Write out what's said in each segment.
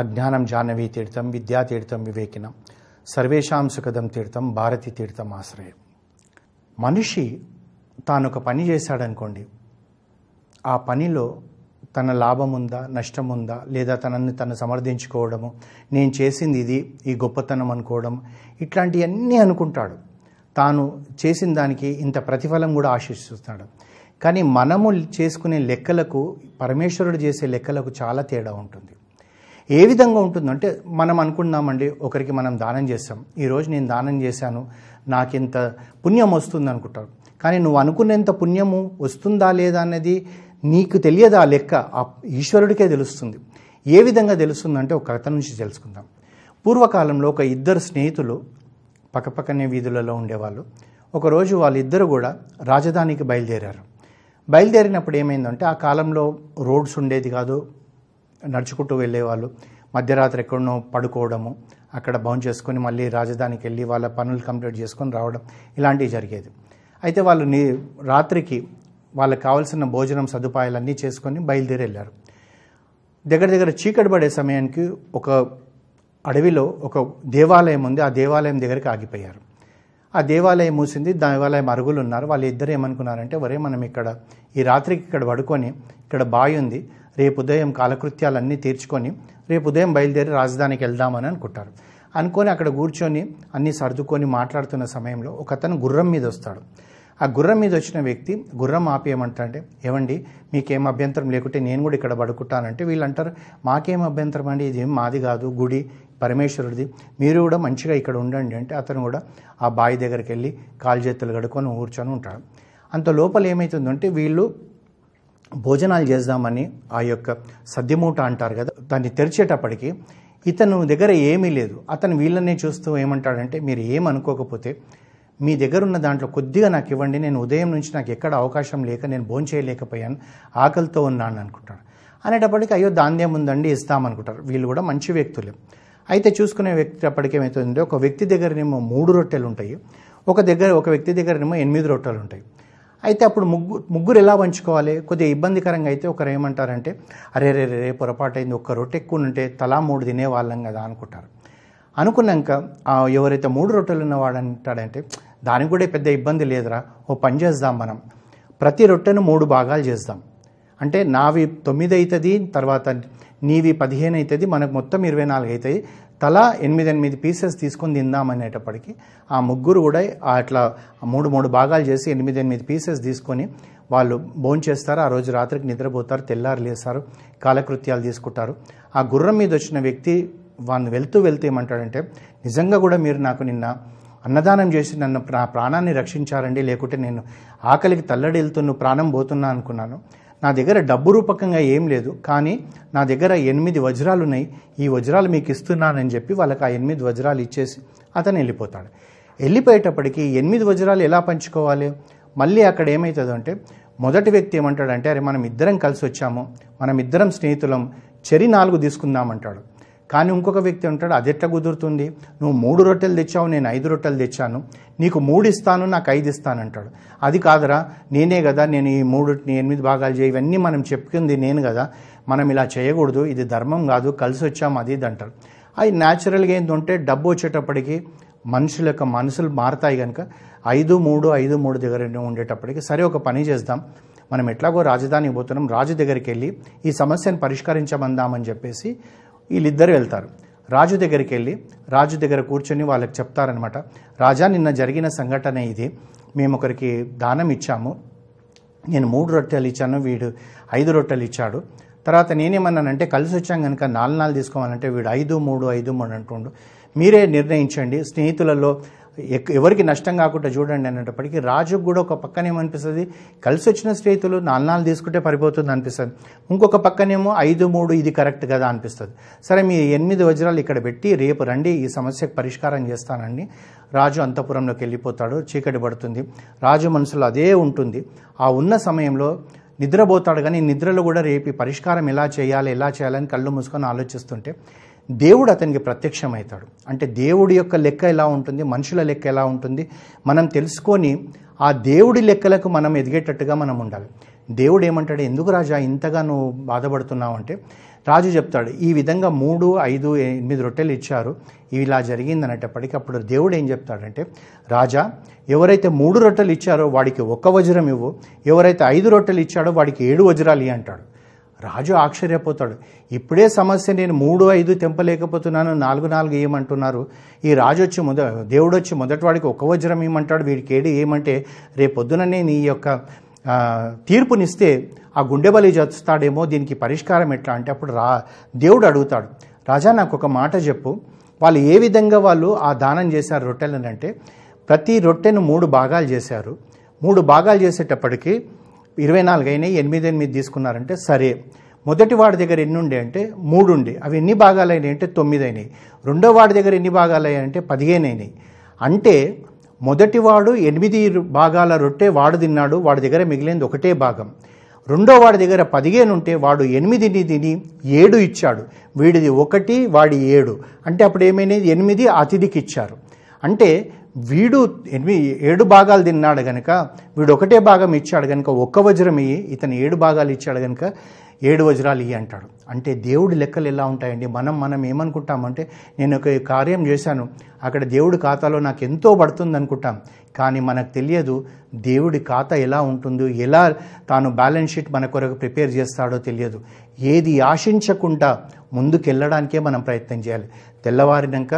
అజ్ఞానం జాహ్నవీ తీర్థం విద్యాతీర్థం వివేకినం సర్వేషాం సుఖదం తీర్థం భారతి తీర్థం ఆశ్రయం మనిషి తాను ఒక పని చేశాడనుకోండి ఆ పనిలో తన లాభం ఉందా నష్టం ఉందా లేదా తనని తను సమర్థించుకోవడము నేను చేసింది ఇది ఈ గొప్పతనం అనుకోవడం ఇట్లాంటివన్నీ అనుకుంటాడు తాను చేసిన దానికి ఇంత ప్రతిఫలం కూడా ఆశిస్తున్నాడు కానీ మనము చేసుకునే లెక్కలకు పరమేశ్వరుడు చేసే లెక్కలకు చాలా తేడా ఉంటుంది ఏ విధంగా ఉంటుందంటే మనం అనుకుందామండి ఒకరికి మనం దానం చేస్తాం ఈరోజు నేను దానం చేశాను నాకు ఇంత పుణ్యం వస్తుంది అనుకుంటారు కానీ నువ్వు అనుకునేంత పుణ్యము వస్తుందా లేదా అనేది నీకు తెలియదు ఆ లెక్క ఆ ఈశ్వరుడికే తెలుస్తుంది ఏ విధంగా తెలుస్తుందంటే ఒక కథ నుంచి తెలుసుకుందాం పూర్వకాలంలో ఒక ఇద్దరు స్నేహితులు పక్కపక్కనే వీధులలో ఉండేవాళ్ళు ఒకరోజు వాళ్ళిద్దరు కూడా రాజధానికి బయలుదేరారు బయలుదేరినప్పుడు ఏమైందంటే ఆ కాలంలో రోడ్స్ ఉండేది కాదు నడుచుకుంటూ వెళ్ళేవాళ్ళు మధ్యరాత్రి ఎక్కడనో పడుకోవడము అక్కడ బౌన్ చేసుకొని మళ్ళీ రాజధానికి వెళ్ళి వాళ్ళ పనులు కంప్లీట్ చేసుకొని రావడం ఇలాంటివి జరిగేది అయితే వాళ్ళు నీ రాత్రికి వాళ్ళకి కావాల్సిన భోజనం సదుపాయాలన్నీ చేసుకొని బయలుదేరి వెళ్ళారు దగ్గర దగ్గర చీకటి పడే సమయానికి ఒక అడవిలో ఒక దేవాలయం ఉంది ఆ దేవాలయం దగ్గరికి ఆగిపోయారు ఆ దేవాలయం మూసింది దేవాలయం అరుగులు ఉన్నారు వాళ్ళు ఇద్దరు ఏమనుకున్నారంటే వరే మనం ఇక్కడ ఈ రాత్రికి ఇక్కడ పడుకొని ఇక్కడ బావి ఉంది రేపు ఉదయం కాలకృత్యాలన్నీ తీర్చుకొని రేపు ఉదయం బయలుదేరి రాజధానికి వెళ్దామని అనుకుంటారు అనుకొని అక్కడ కూర్చొని అన్నీ సర్దుకొని మాట్లాడుతున్న సమయంలో ఒక అతను గుర్రం మీద వస్తాడు ఆ గుర్రం మీద వచ్చిన వ్యక్తి గుర్రం ఆపేయమంటారంటే ఏమండి మీకేం అభ్యంతరం లేకుంటే నేను కూడా ఇక్కడ పడుకుంటానంటే వీళ్ళు అంటారు మాకేం అభ్యంతరం అండి ఇది మాది కాదు గుడి పరమేశ్వరుడిది మీరు కూడా మంచిగా ఇక్కడ ఉండండి అంటే అతను కూడా ఆ బావి దగ్గరికి వెళ్ళి కాలు చేతులు కడుక్కొని కూర్చొని ఉంటాడు అంత లోపల ఏమవుతుందంటే వీళ్ళు భోజనాలు చేద్దామని ఆ యొక్క సద్యమూట అంటారు కదా దాన్ని తెరిచేటప్పటికి ఇతను దగ్గర ఏమీ లేదు అతను వీళ్ళనే చూస్తూ ఏమంటాడంటే మీరు ఏమనుకోకపోతే మీ దగ్గర ఉన్న దాంట్లో కొద్దిగా నాకు ఇవ్వండి నేను ఉదయం నుంచి నాకు ఎక్కడ అవకాశం లేక నేను భోజనం చేయలేకపోయాను ఆకలితో ఉన్నాను అనుకుంటాను అనేటప్పటికీ అయ్యో దాందే ఉందండి ఇస్తామనుకుంటారు వీళ్ళు కూడా మంచి వ్యక్తులే అయితే చూసుకునే వ్యక్తి ఏమవుతుందంటే ఒక వ్యక్తి దగ్గరనేమో మూడు రొట్టెలు ఉంటాయి ఒక దగ్గర ఒక వ్యక్తి దగ్గరనేమో ఎనిమిది రొట్టెలు ఉంటాయి అయితే అప్పుడు ముగ్గురు ముగ్గురు ఎలా పంచుకోవాలి కొద్దిగా ఇబ్బందికరంగా అయితే ఒకరు ఏమంటారంటే అరే రే రే పొరపాటు అయింది ఒక్క రొట్టె ఎక్కువ ఉంటే తలా మూడు తినేవాళ్ళం కదా అనుకుంటారు అనుకున్నాక ఎవరైతే మూడు రొట్టెలు ఉన్నవాడు అంటాడంటే దానికి కూడా పెద్ద ఇబ్బంది లేదురా ఓ పని చేద్దాం మనం ప్రతి రొట్టెను మూడు భాగాలు చేద్దాం అంటే నావి తొమ్మిది అవుతుంది తర్వాత నీవి పదిహేను అవుతుంది మనకు మొత్తం ఇరవై నాలుగు అవుతుంది తలా ఎనిమిది ఎనిమిది పీసెస్ తీసుకొని అనేటప్పటికీ ఆ ముగ్గురు కూడా అట్లా మూడు మూడు భాగాలు చేసి ఎనిమిది ఎనిమిది పీసెస్ తీసుకొని వాళ్ళు భోంచేస్తారు ఆ రోజు రాత్రికి నిద్రపోతారు తెల్లారు లేస్తారు కాలకృత్యాలు తీసుకుంటారు ఆ గుర్రం మీద వచ్చిన వ్యక్తి వాళ్ళు వెళ్తూ వెళ్తూ ఏమంటాడంటే నిజంగా కూడా మీరు నాకు నిన్న అన్నదానం చేసి నన్ను నా ప్రాణాన్ని రక్షించారండి లేకుంటే నేను ఆకలికి తల్లడి వెళ్తున్న ప్రాణం పోతున్నా అనుకున్నాను నా దగ్గర డబ్బు రూపకంగా ఏం లేదు కానీ నా దగ్గర ఎనిమిది వజ్రాలు ఉన్నాయి ఈ వజ్రాలు మీకు ఇస్తున్నానని చెప్పి వాళ్ళకి ఆ ఎనిమిది వజ్రాలు ఇచ్చేసి అతను వెళ్ళిపోతాడు వెళ్ళిపోయేటప్పటికీ ఎనిమిది వజ్రాలు ఎలా పంచుకోవాలి మళ్ళీ అక్కడ ఏమవుతుందంటే మొదటి వ్యక్తి ఏమంటాడంటే అరే మనం ఇద్దరం కలిసి వచ్చాము మనం ఇద్దరం స్నేహితులం చెరి నాలుగు తీసుకుందామంటాడు కానీ ఇంకొక వ్యక్తి ఉంటాడు అది ఎట్లా కుదురుతుంది నువ్వు మూడు రొట్టెలు తెచ్చావు నేను ఐదు రొట్టెలు తెచ్చాను నీకు మూడు ఇస్తాను నాకు ఐదు ఇస్తాను అంటాడు అది కాదురా నేనే కదా నేను ఈ మూడు ఎనిమిది భాగాలు చేయి ఇవన్నీ మనం చెప్పుకుంది నేను కదా మనం ఇలా చేయకూడదు ఇది ధర్మం కాదు కలిసి వచ్చాము అది ఇది అంటారు అది న్యాచురల్గా ఏంటంటే డబ్బు వచ్చేటప్పటికి మనుషుల యొక్క మనసులు మారతాయి కనుక ఐదు మూడు ఐదు మూడు దగ్గర ఉండేటప్పటికి సరే ఒక పని చేద్దాం మనం ఎట్లాగో రాజధానికి పోతున్నాం రాజు దగ్గరికి వెళ్ళి ఈ సమస్యను పరిష్కరించమందామని చెప్పేసి వీళ్ళిద్దరు వెళ్తారు రాజు దగ్గరికి వెళ్ళి రాజు దగ్గర కూర్చొని వాళ్ళకి చెప్తారనమాట రాజా నిన్న జరిగిన సంఘటన ఇది మేము ఒకరికి దానం ఇచ్చాము నేను మూడు రొట్టెలు ఇచ్చాను వీడు ఐదు రొట్టెలు ఇచ్చాడు తర్వాత నేనేమన్నానంటే కలిసి వచ్చాం కనుక నాలుగు నాలుగు తీసుకోవాలంటే వీడు ఐదు మూడు ఐదు మూడు అంటుండు మీరే నిర్ణయించండి స్నేహితులలో ఎవరికి నష్టం కాకుండా చూడండి అనేటప్పటికీ రాజుకు కూడా ఒక పక్కనేమనిపిస్తుంది కలిసి వచ్చిన స్నేహితులు నాన్నాలు తీసుకుంటే పరిపోతుంది అనిపిస్తుంది ఇంకొక పక్కనేమో ఐదు మూడు ఇది కరెక్ట్ కదా అనిపిస్తుంది సరే మీ ఎనిమిది వజ్రాలు ఇక్కడ పెట్టి రేపు రండి ఈ సమస్యకు పరిష్కారం చేస్తానండి రాజు అంతపురంలోకి వెళ్ళిపోతాడు చీకటి పడుతుంది రాజు మనసులో అదే ఉంటుంది ఆ ఉన్న సమయంలో నిద్రపోతాడు కానీ నిద్రలో కూడా రేపు పరిష్కారం ఎలా చేయాలి ఎలా చేయాలని కళ్ళు మూసుకొని ఆలోచిస్తుంటే దేవుడు అతనికి ప్రత్యక్షమవుతాడు అంటే దేవుడి యొక్క లెక్క ఎలా ఉంటుంది మనుషుల లెక్క ఎలా ఉంటుంది మనం తెలుసుకొని ఆ దేవుడి లెక్కలకు మనం ఎదిగేటట్టుగా మనం ఉండాలి దేవుడు ఏమంటాడు ఎందుకు రాజా ఇంతగా నువ్వు బాధపడుతున్నావు అంటే రాజు చెప్తాడు ఈ విధంగా మూడు ఐదు ఎనిమిది రొట్టెలు ఇచ్చారు ఇలా జరిగింది అనేటప్పటికీ అప్పుడు దేవుడు ఏం చెప్తాడంటే రాజా ఎవరైతే మూడు రొట్టెలు ఇచ్చారో వాడికి ఒక్క వజ్రం ఇవ్వు ఎవరైతే ఐదు రొట్టెలు ఇచ్చాడో వాడికి ఏడు వజ్రాలు అంటాడు రాజు ఆశ్చర్యపోతాడు ఇప్పుడే సమస్య నేను మూడు ఐదు తెంపలేకపోతున్నాను నాలుగు నాలుగు ఏమంటున్నారు ఈ రాజు వచ్చి మొద దేవుడు వచ్చి మొదటివాడికి ఒక వజ్రం ఏమంటాడు వీడికి ఏడు ఏమంటే రేపొద్దుననే నీ యొక్క తీర్పునిస్తే ఆ గుండెబలి చేస్తాడేమో దీనికి పరిష్కారం ఎట్లా అంటే అప్పుడు రా దేవుడు అడుగుతాడు రాజా నాకు ఒక మాట చెప్పు వాళ్ళు ఏ విధంగా వాళ్ళు ఆ దానం చేశారు రొట్టెలనంటే అంటే ప్రతి రొట్టెను మూడు భాగాలు చేశారు మూడు భాగాలు చేసేటప్పటికీ ఇరవై నాలుగు అయినాయి ఎనిమిది ఎనిమిది తీసుకున్నారంటే సరే మొదటి వాడి దగ్గర ఎన్ని ఉండే అంటే మూడు ఉండే అవి ఎన్ని భాగాలు అయినాయి అంటే తొమ్మిది అయినాయి రెండో వాడి దగ్గర ఎన్ని భాగాలు అయ్యాయి అంటే పదిహేను అయినాయి అంటే మొదటివాడు ఎనిమిది భాగాల రొట్టె వాడు తిన్నాడు వాడి దగ్గర మిగిలింది ఒకటే భాగం రెండో వాడి దగ్గర పదిహేను ఉంటే వాడు ఎనిమిదిని తిని ఏడు ఇచ్చాడు వీడిది ఒకటి వాడి ఏడు అంటే అప్పుడు ఏమైనది ఎనిమిది అతిథికి ఇచ్చారు అంటే వీడు ఎనిమిది ఏడు భాగాలు తిన్నాడు కనుక వీడు ఒకటే భాగం ఇచ్చాడు కనుక ఒక్క వజ్రం ఇయ్యి ఇతను ఏడు భాగాలు ఇచ్చాడు కనుక ఏడు వజ్రాలు ఇయ్యి అంటాడు అంటే దేవుడి లెక్కలు ఎలా ఉంటాయండి మనం మనం ఏమనుకుంటామంటే నేను ఒక కార్యం చేశాను అక్కడ దేవుడి ఖాతాలో నాకు ఎంతో పడుతుంది అనుకుంటాం కానీ మనకు తెలియదు దేవుడి ఖాతా ఎలా ఉంటుందో ఎలా తాను బ్యాలెన్స్ షీట్ మన కొరకు ప్రిపేర్ చేస్తాడో తెలియదు ఏది ఆశించకుండా ముందుకెళ్ళడానికే మనం ప్రయత్నం చేయాలి తెల్లవారినాక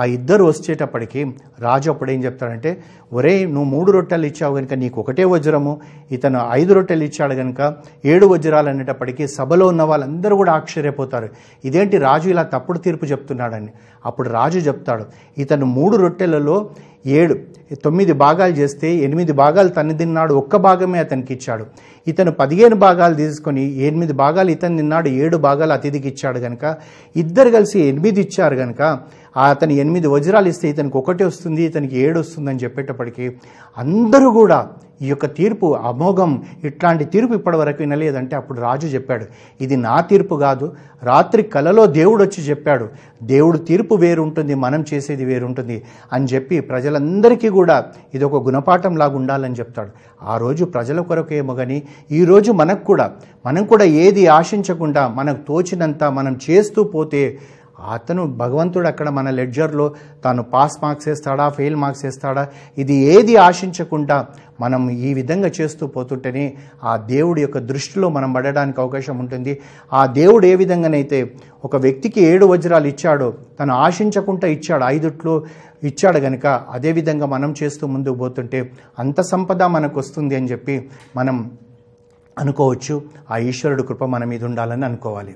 ఆ ఇద్దరు వచ్చేటప్పటికి రాజు అప్పుడు ఏం చెప్తాడంటే ఒరే నువ్వు మూడు రొట్టెలు ఇచ్చావు కనుక నీకు ఒకటే వజ్రము ఇతను ఐదు రొట్టెలు ఇచ్చాడు కనుక ఏడు వజ్రాలు అనేటప్పటికీ సభలో ఉన్న వాళ్ళందరూ కూడా ఆశ్చర్యపోతారు ఇదేంటి రాజు ఇలా తప్పుడు తీర్పు చెప్తున్నాడని అప్పుడు రాజు చెప్తాడు ఇతను మూడు రొట్టెలలో ఏడు తొమ్మిది భాగాలు చేస్తే ఎనిమిది భాగాలు తను తిన్నాడు ఒక్క భాగమే అతనికి ఇచ్చాడు ఇతను పదిహేను భాగాలు తీసుకొని ఎనిమిది భాగాలు ఇతను తిన్నాడు ఏడు భాగాలు అతిథికి ఇచ్చాడు కనుక ఇద్దరు కలిసి ఎనిమిది ఇచ్చారు కనుక అతను ఎనిమిది వజ్రాలు ఇస్తే ఇతనికి ఒకటి వస్తుంది వస్తుంది ఇతనికి ఏడు వస్తుందని చెప్పేటప్పటికీ అందరూ కూడా ఈ యొక్క తీర్పు అమోఘం ఇట్లాంటి తీర్పు ఇప్పటివరకు వినలేదంటే అప్పుడు రాజు చెప్పాడు ఇది నా తీర్పు కాదు రాత్రి కలలో దేవుడు వచ్చి చెప్పాడు దేవుడు తీర్పు వేరుంటుంది మనం చేసేది వేరుంటుంది అని చెప్పి ప్రజలందరికీ కూడా ఇది ఒక గుణపాఠం లాగా ఉండాలని చెప్తాడు ఆ రోజు ప్రజల కొరకేమో కానీ ఈరోజు మనకు కూడా మనం కూడా ఏది ఆశించకుండా మనకు తోచినంత మనం చేస్తూ పోతే అతను భగవంతుడు అక్కడ మన లెడ్జర్లో తాను పాస్ మార్క్స్ వేస్తాడా ఫెయిల్ మార్క్స్ వేస్తాడా ఇది ఏది ఆశించకుండా మనం ఈ విధంగా చేస్తూ పోతుంటేనే ఆ దేవుడి యొక్క దృష్టిలో మనం పడడానికి అవకాశం ఉంటుంది ఆ దేవుడు ఏ విధంగానైతే ఒక వ్యక్తికి ఏడు వజ్రాలు ఇచ్చాడో తను ఆశించకుండా ఇచ్చాడు ఐదుట్లో ఇచ్చాడు గనుక అదేవిధంగా మనం చేస్తూ ముందుకు పోతుంటే అంత సంపద మనకు వస్తుంది అని చెప్పి మనం అనుకోవచ్చు ఆ ఈశ్వరుడు కృప మన మీద ఉండాలని అనుకోవాలి